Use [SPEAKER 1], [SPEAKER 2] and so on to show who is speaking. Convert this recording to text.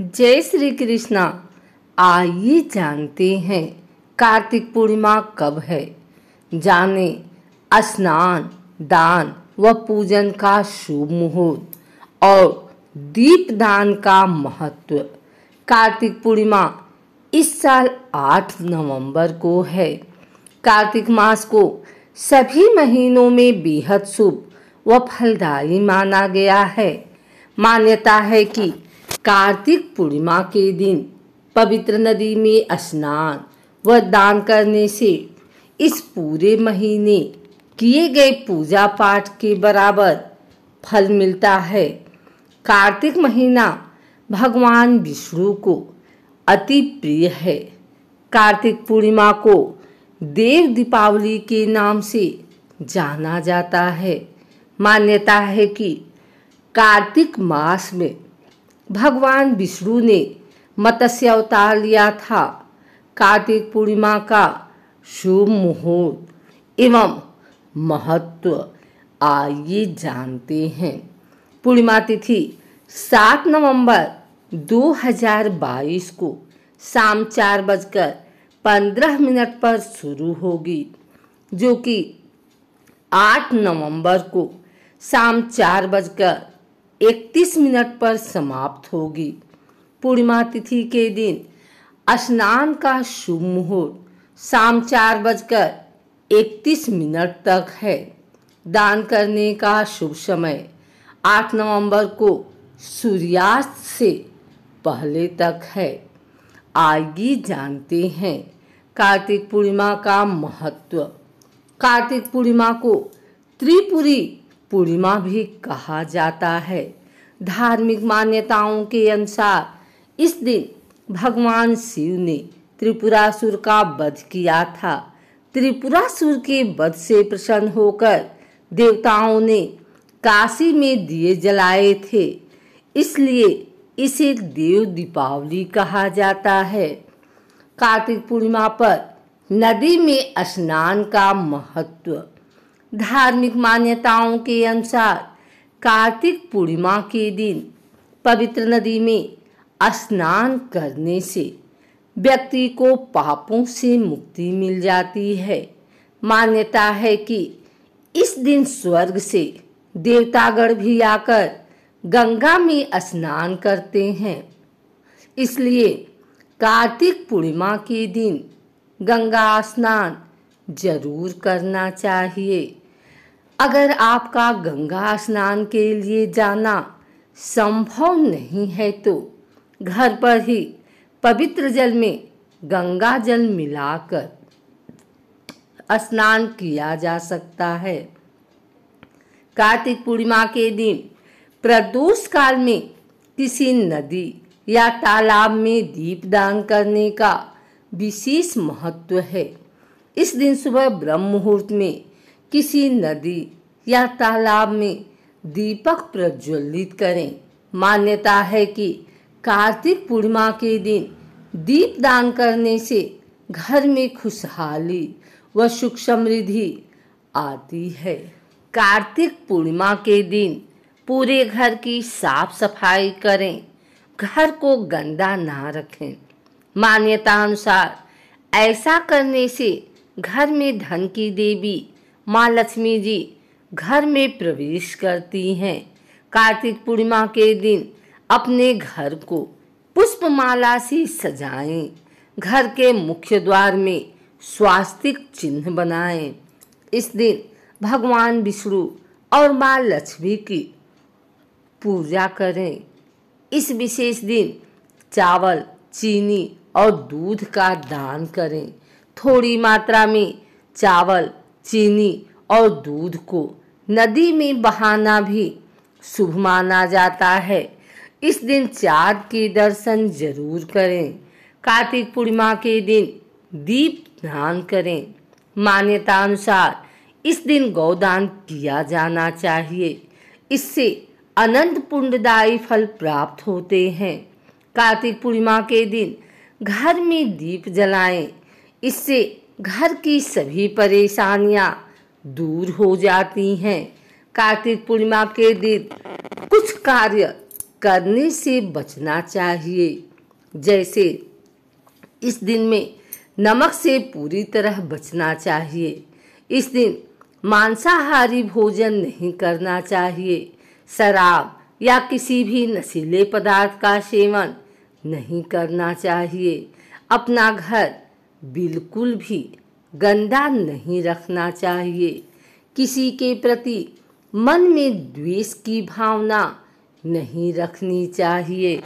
[SPEAKER 1] जय श्री कृष्णा आइए जानते हैं कार्तिक पूर्णिमा कब है जाने स्नान दान व पूजन का शुभ मुहूर्त और दीप दान का महत्व कार्तिक पूर्णिमा इस साल 8 नवंबर को है कार्तिक मास को सभी महीनों में बेहद शुभ व फलदायी माना गया है मान्यता है कि कार्तिक पूर्णिमा के दिन पवित्र नदी में स्नान व दान करने से इस पूरे महीने किए गए पूजा पाठ के बराबर फल मिलता है कार्तिक महीना भगवान विष्णु को अति प्रिय है कार्तिक पूर्णिमा को देव दीपावली के नाम से जाना जाता है मान्यता है कि कार्तिक मास में भगवान विष्णु ने मत्स्य अवतार लिया था कार्तिक पूर्णिमा का शुभ मुहूर्त एवं महत्व आइए जानते हैं पूर्णिमा तिथि सात नवंबर 2022 को शाम चार बजकर पंद्रह मिनट पर शुरू होगी जो कि आठ नवंबर को शाम चार बजकर 31 मिनट पर समाप्त होगी पूर्णिमा तिथि के दिन स्नान का शुभ मुहूर्त शाम चार बजकर इकतीस मिनट तक है दान करने का शुभ समय आठ नवंबर को सूर्यास्त से पहले तक है आइए जानते हैं कार्तिक पूर्णिमा का महत्व कार्तिक पूर्णिमा को त्रिपुरी पूर्णिमा भी कहा जाता है धार्मिक मान्यताओं के अनुसार इस दिन भगवान शिव ने त्रिपुरासुर का वध किया था त्रिपुरासुर के वध से प्रसन्न होकर देवताओं ने काशी में दिए जलाए थे इसलिए इसे देव दीपावली कहा जाता है कार्तिक पूर्णिमा पर नदी में स्नान का महत्व धार्मिक मान्यताओं के अनुसार कार्तिक पूर्णिमा के दिन पवित्र नदी में स्नान करने से व्यक्ति को पापों से मुक्ति मिल जाती है मान्यता है कि इस दिन स्वर्ग से देवतागण भी आकर गंगा में स्नान करते हैं इसलिए कार्तिक पूर्णिमा के दिन गंगा स्नान जरूर करना चाहिए अगर आपका गंगा स्नान के लिए जाना संभव नहीं है तो घर पर ही पवित्र जल में गंगा जल मिलाकर स्नान किया जा सकता है कार्तिक पूर्णिमा के दिन प्रदोष काल में किसी नदी या तालाब में दीप दान करने का विशेष महत्व है इस दिन सुबह ब्रह्म मुहूर्त में किसी नदी या तालाब में दीपक प्रज्वलित करें मान्यता है कि कार्तिक पूर्णिमा के दिन दीप दान करने से घर में खुशहाली व सुख समृद्धि आती है कार्तिक पूर्णिमा के दिन पूरे घर की साफ सफाई करें घर को गंदा ना रखें मान्यता अनुसार ऐसा करने से घर में धन की देवी माँ लक्ष्मी जी घर में प्रवेश करती हैं कार्तिक पूर्णिमा के दिन अपने घर को पुष्पमाला से सजाएं घर के मुख्य द्वार में स्वास्तिक चिन्ह बनाएं इस दिन भगवान विष्णु और माँ लक्ष्मी की पूजा करें इस विशेष दिन चावल चीनी और दूध का दान करें थोड़ी मात्रा में चावल चीनी और दूध को नदी में बहाना भी शुभ माना जाता है इस दिन चाँद के दर्शन जरूर करें कार्तिक पूर्णिमा के दिन दीप दान करें मान्यता अनुसार इस दिन गौदान किया जाना चाहिए इससे अनंत पुण्यदायी फल प्राप्त होते हैं कार्तिक पूर्णिमा के दिन घर में दीप जलाएं इससे घर की सभी परेशानियाँ दूर हो जाती हैं कार्तिक पूर्णिमा के दिन कुछ कार्य करने से बचना चाहिए जैसे इस दिन में नमक से पूरी तरह बचना चाहिए इस दिन मांसाहारी भोजन नहीं करना चाहिए शराब या किसी भी नशीले पदार्थ का सेवन नहीं करना चाहिए अपना घर बिल्कुल भी गंदा नहीं रखना चाहिए किसी के प्रति मन में द्वेष की भावना नहीं रखनी चाहिए